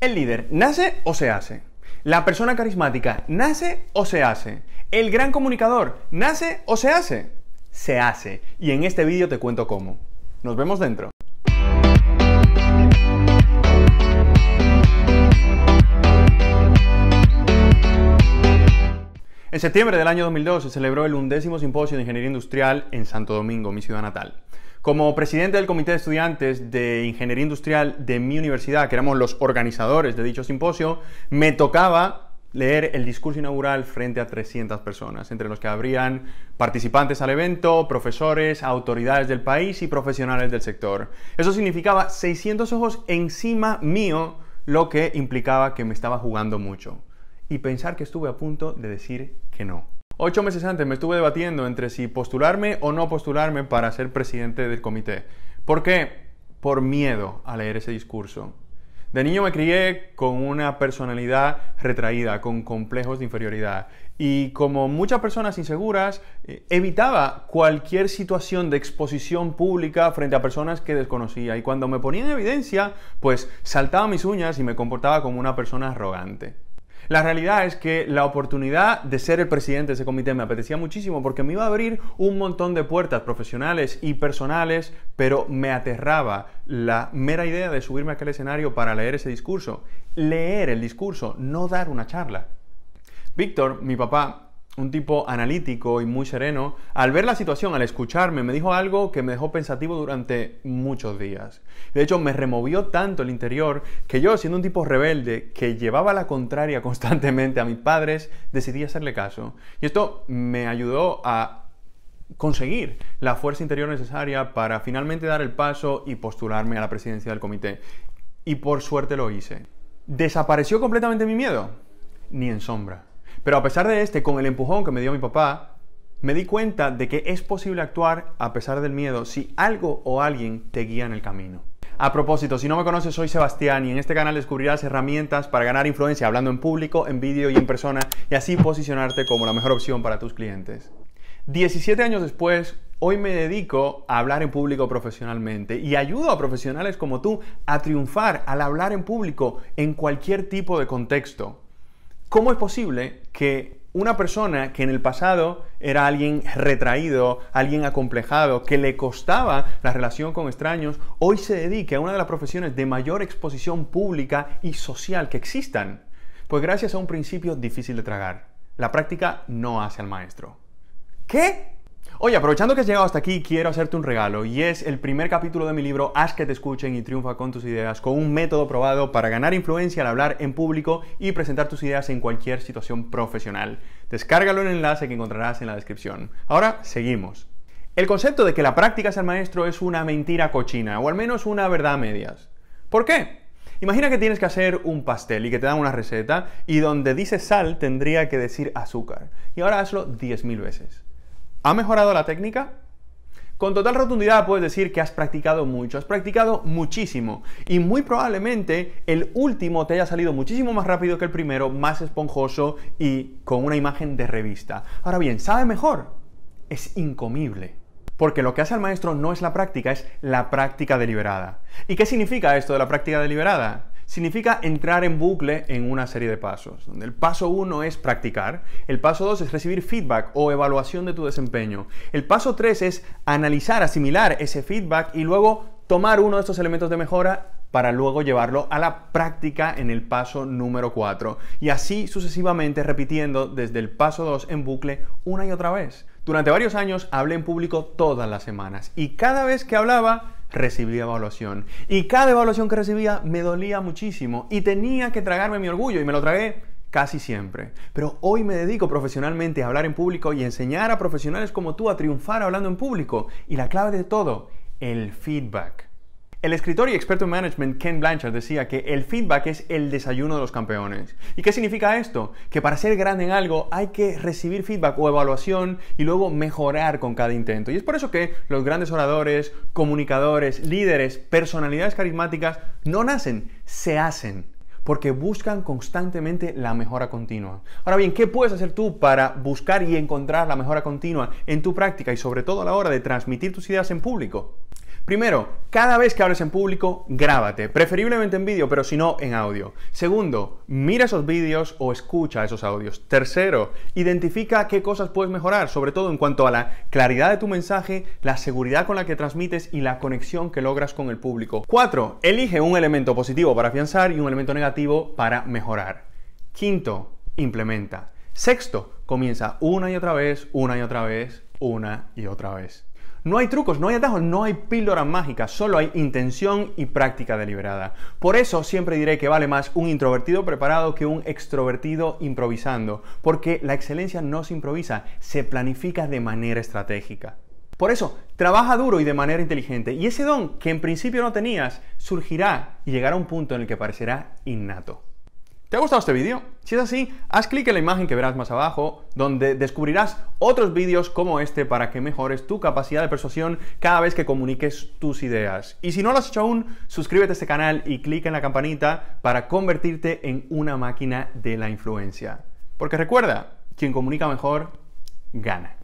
¿El líder nace o se hace? ¿La persona carismática nace o se hace? ¿El gran comunicador nace o se hace? Se hace. Y en este vídeo te cuento cómo. Nos vemos dentro. En septiembre del año 2002 se celebró el undécimo simposio de ingeniería industrial en Santo Domingo, mi ciudad natal. Como presidente del Comité de Estudiantes de Ingeniería Industrial de mi universidad, que éramos los organizadores de dicho simposio, me tocaba leer el discurso inaugural frente a 300 personas, entre los que habrían participantes al evento, profesores, autoridades del país y profesionales del sector. Eso significaba 600 ojos encima mío, lo que implicaba que me estaba jugando mucho. Y pensar que estuve a punto de decir que no. Ocho meses antes me estuve debatiendo entre si postularme o no postularme para ser presidente del comité. ¿Por qué? Por miedo a leer ese discurso. De niño me crié con una personalidad retraída, con complejos de inferioridad. Y como muchas personas inseguras, eh, evitaba cualquier situación de exposición pública frente a personas que desconocía. Y cuando me ponía en evidencia, pues saltaba mis uñas y me comportaba como una persona arrogante. La realidad es que la oportunidad de ser el presidente de ese comité me apetecía muchísimo porque me iba a abrir un montón de puertas profesionales y personales, pero me aterraba la mera idea de subirme a aquel escenario para leer ese discurso. Leer el discurso, no dar una charla. Víctor, mi papá, un tipo analítico y muy sereno, al ver la situación, al escucharme, me dijo algo que me dejó pensativo durante muchos días. De hecho, me removió tanto el interior que yo, siendo un tipo rebelde que llevaba la contraria constantemente a mis padres, decidí hacerle caso. Y esto me ayudó a conseguir la fuerza interior necesaria para finalmente dar el paso y postularme a la presidencia del comité. Y por suerte lo hice. ¿Desapareció completamente mi miedo? Ni en sombra. Pero a pesar de este, con el empujón que me dio mi papá, me di cuenta de que es posible actuar a pesar del miedo si algo o alguien te guía en el camino. A propósito, si no me conoces, soy Sebastián y en este canal descubrirás herramientas para ganar influencia hablando en público, en vídeo y en persona y así posicionarte como la mejor opción para tus clientes. 17 años después, hoy me dedico a hablar en público profesionalmente y ayudo a profesionales como tú a triunfar al hablar en público en cualquier tipo de contexto. ¿Cómo es posible que una persona que en el pasado era alguien retraído, alguien acomplejado, que le costaba la relación con extraños, hoy se dedique a una de las profesiones de mayor exposición pública y social que existan? Pues gracias a un principio difícil de tragar. La práctica no hace al maestro. ¿Qué? Oye, aprovechando que has llegado hasta aquí, quiero hacerte un regalo y es el primer capítulo de mi libro Haz que te escuchen y triunfa con tus ideas, con un método probado para ganar influencia al hablar en público y presentar tus ideas en cualquier situación profesional. Descárgalo en el enlace que encontrarás en la descripción. Ahora, seguimos. El concepto de que la práctica es el maestro es una mentira cochina, o al menos una verdad a medias. ¿Por qué? Imagina que tienes que hacer un pastel y que te dan una receta y donde dice sal tendría que decir azúcar. Y ahora hazlo 10.000 veces. ¿Ha mejorado la técnica? Con total rotundidad puedes decir que has practicado mucho, has practicado muchísimo y muy probablemente el último te haya salido muchísimo más rápido que el primero, más esponjoso y con una imagen de revista. Ahora bien, ¿sabe mejor? Es incomible. Porque lo que hace el maestro no es la práctica, es la práctica deliberada. ¿Y qué significa esto de la práctica deliberada? significa entrar en bucle en una serie de pasos. Donde el paso 1 es practicar, el paso 2 es recibir feedback o evaluación de tu desempeño, el paso 3 es analizar, asimilar ese feedback y luego tomar uno de estos elementos de mejora para luego llevarlo a la práctica en el paso número 4 y así sucesivamente repitiendo desde el paso 2 en bucle una y otra vez. Durante varios años hablé en público todas las semanas y cada vez que hablaba recibía evaluación. Y cada evaluación que recibía me dolía muchísimo y tenía que tragarme mi orgullo y me lo tragué casi siempre. Pero hoy me dedico profesionalmente a hablar en público y enseñar a profesionales como tú a triunfar hablando en público. Y la clave de todo, el feedback. El escritor y experto en management Ken Blanchard decía que el feedback es el desayuno de los campeones. ¿Y qué significa esto? Que para ser grande en algo hay que recibir feedback o evaluación y luego mejorar con cada intento. Y es por eso que los grandes oradores, comunicadores, líderes, personalidades carismáticas no nacen, se hacen porque buscan constantemente la mejora continua. Ahora bien, ¿qué puedes hacer tú para buscar y encontrar la mejora continua en tu práctica y sobre todo a la hora de transmitir tus ideas en público? Primero, cada vez que hables en público, grábate, preferiblemente en vídeo, pero si no, en audio. Segundo, mira esos vídeos o escucha esos audios. Tercero, identifica qué cosas puedes mejorar, sobre todo en cuanto a la claridad de tu mensaje, la seguridad con la que transmites y la conexión que logras con el público. Cuatro, elige un elemento positivo para afianzar y un elemento negativo para mejorar. Quinto, implementa. Sexto, comienza una y otra vez, una y otra vez, una y otra vez. No hay trucos, no hay atajos, no hay píldoras mágicas, solo hay intención y práctica deliberada. Por eso siempre diré que vale más un introvertido preparado que un extrovertido improvisando, porque la excelencia no se improvisa, se planifica de manera estratégica. Por eso, trabaja duro y de manera inteligente, y ese don que en principio no tenías surgirá y llegará a un punto en el que parecerá innato. ¿Te ha gustado este vídeo? Si es así, haz clic en la imagen que verás más abajo, donde descubrirás otros vídeos como este para que mejores tu capacidad de persuasión cada vez que comuniques tus ideas. Y si no lo has hecho aún, suscríbete a este canal y clic en la campanita para convertirte en una máquina de la influencia. Porque recuerda, quien comunica mejor, gana.